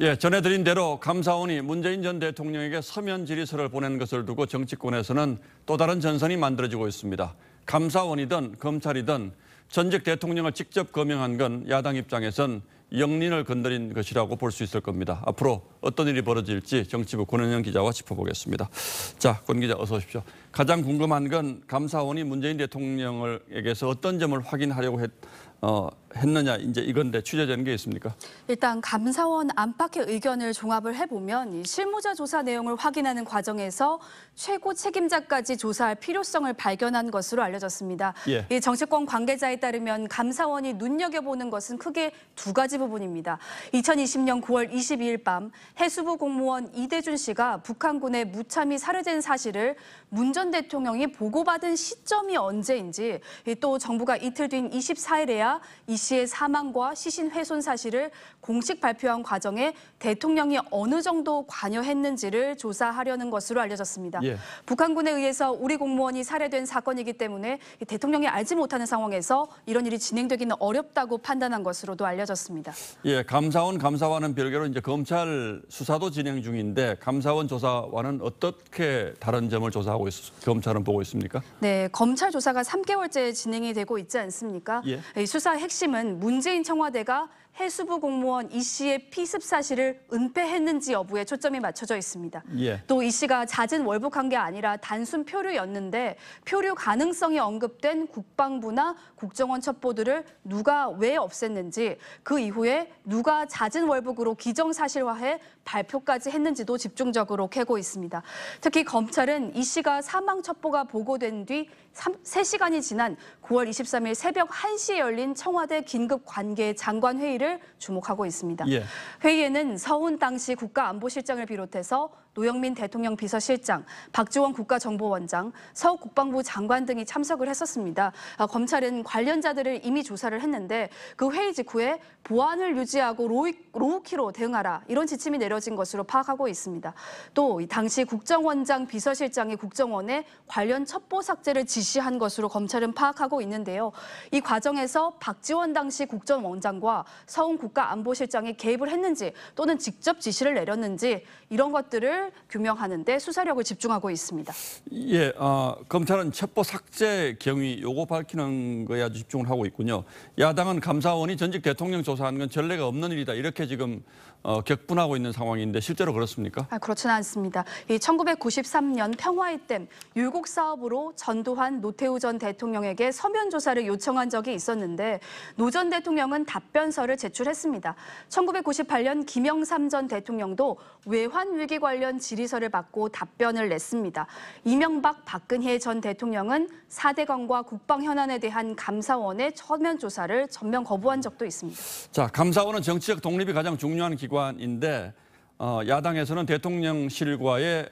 예, 전해드린 대로 감사원이 문재인 전 대통령에게 서면 질의서를 보낸 것을 두고 정치권에서는 또 다른 전선이 만들어지고 있습니다. 감사원이든 검찰이든 전직 대통령을 직접 거명한 건 야당 입장에선 영린을 건드린 것이라고 볼 수 있을 겁니다. 앞으로 어떤 일이 벌어질지 정치부 권은영 기자와 짚어보겠습니다. 자, 권 기자 어서 오십시오. 가장 궁금한 건 감사원이 문재인 대통령에게서 어떤 점을 확인하려고 했, 어, 했느냐 이제 이건데 취재되는 게 있습니까? 일단 감사원 안팎의 의견을 종합을 해보면 이 실무자 조사 내용을 확인하는 과정에서 최고 책임자까지 조사할 필요성을 발견한 것으로 알려졌습니다. 예. 정치권 관계자에 따르면 감사원이 눈여겨보는 것은 크게 두 가지 부분입니다. 2020년 9월 22일 밤 해수부 공무원 이대준 씨가 북한군에 무참히 살해된 사실을 문 전 대통령이 보고받은 시점이 언제인지 또 정부가 이틀 뒤인 24일에야 이 씨의 사망과 시신 훼손 사실을 공식 발표한 과정에 대통령이 어느 정도 관여했는지를 조사하려는 것으로 알려졌습니다. 예. 북한군에 의해서 우리 공무원이 살해된 사건이기 때문에 대통령이 알지 못하는 상황에서 이런 일이 진행되기는 어렵다고 판단한 것으로도 알려졌습니다. 예, 감사원 감사와는 별개로 이제 검찰 수사도 진행 중인데 감사원 조사와는 어떻게 다른 점을 조사하고 있, 검찰은 보고 있습니까? 네, 검찰 조사가 3개월째 진행이 되고 있지 않습니까? 예. 수사 핵심은 문재인 청와대가 해수부 공무원 이 씨의 피습 사실을 은폐했는지 여부에 초점이 맞춰져 있습니다. 예. 또이 씨가 잦은 월북한 게 아니라 단순 표류였는데 표류 가능성이 언급된 국방부나 국정원 첩보들을 누가 왜 없앴는지 그 이후에 누가 잦은 월북으로 기정사실화해 발표까지 했는지도 집중적으로 캐고 있습니다. 특히 검찰은 이 씨가 사망 첩보가 보고된 뒤 3, 3시간이 지난 9월 23일 새벽 1시에 열린 청와대 긴급 관계 장관 회의를 진행를 주목하고 있습니다. 예. 회의에는 서훈 당시 국가안보실장을 비롯해서 노영민 대통령 비서실장, 박지원 국가정보원장, 서욱 국방부 장관 등이 참석을 했었습니다. 아, 검찰은 관련자들을 이미 조사를 했는데 그 회의 직후에 보안을 유지하고 로이, 로우키로 대응하라 이런 지침이 내려진 것으로 파악하고 있습니다. 또 당시 국정원장 비서실장이 국정원에 관련 첩보 삭제를 지시한 것으로 검찰은 파악하고 있는데요. 이 과정에서 박지원 당시 국정원장과 서훈 국가안보실장이 개입을 했는지 또는 직접 지시를 내렸는지 이런 것들을 규명하는 데 수사력을 집중하고 있습니다. 예, 어, 검찰은 첩보 삭제 경위 요거 밝히는 거에 아주 집중을 하고 있군요. 야당은 감사원이 전직 대통령 조사하는 건 전례가 없는 일이다 이렇게 지금 어, 격분하고 있는 상황인데 실제로 그렇습니까? 아, 그렇지는 않습니다. 이 1993년 평화의 댐 율곡 사업으로 전두환 노태우 전 대통령에게 서면 조사를 요청한 적이 있었는데 노 전 대통령은 답변서를 제출했습니다. 1998년 김영삼 전 대통령도 외환 위기 관련 질의서를 받고 답변을 냈습니다. 이명박 박근혜 전 대통령은 사대강과 국방 현안에 대한 감사원의 서면 조사를 전면 거부한 적도 있습니다. 자, 감사원은 정치적 독립이 가장 중요한 기관인데 어, 야당에서는 대통령실과의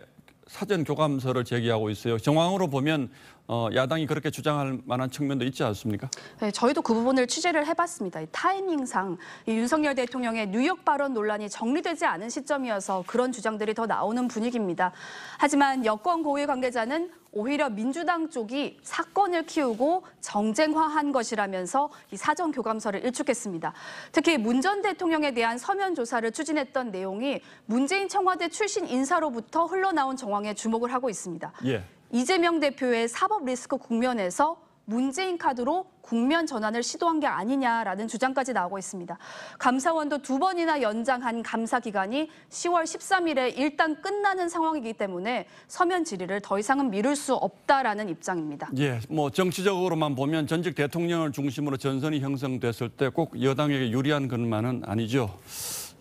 사전 교감서를 제기하고 있어요. 정황으로 보면 어, 야당이 그렇게 주장할 만한 측면도 있지 않습니까? 네, 저희도 그 부분을 취재를 해봤습니다. 이 타이밍상 이 윤석열 대통령의 뉴욕 발언 논란이 정리되지 않은 시점이어서 그런 주장들이 더 나오는 분위기입니다. 하지만 여권 고위 관계자는 오히려 민주당 쪽이 사건을 키우고 정쟁화한 것이라면서 이 사전 교감서를 일축했습니다. 특히 문 전 대통령에 대한 서면 조사를 추진했던 내용이 문재인 청와대 출신 인사로부터 흘러나온 정황에 주목을 하고 있습니다. 예. 이재명 대표의 사법 리스크 국면에서 문재인 카드로 국면 전환을 시도한 게 아니냐라는 주장까지 나오고 있습니다. 감사원도 두 번이나 연장한 감사 기간이 10월 13일에 일단 끝나는 상황이기 때문에 서면 질의를 더 이상은 미룰 수 없다라는 입장입니다. 예, 뭐 정치적으로만 보면 전직 대통령을 중심으로 전선이 형성됐을 때 꼭 여당에게 유리한 것만은 아니죠.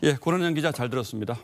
예, 고은영 기자 잘 들었습니다.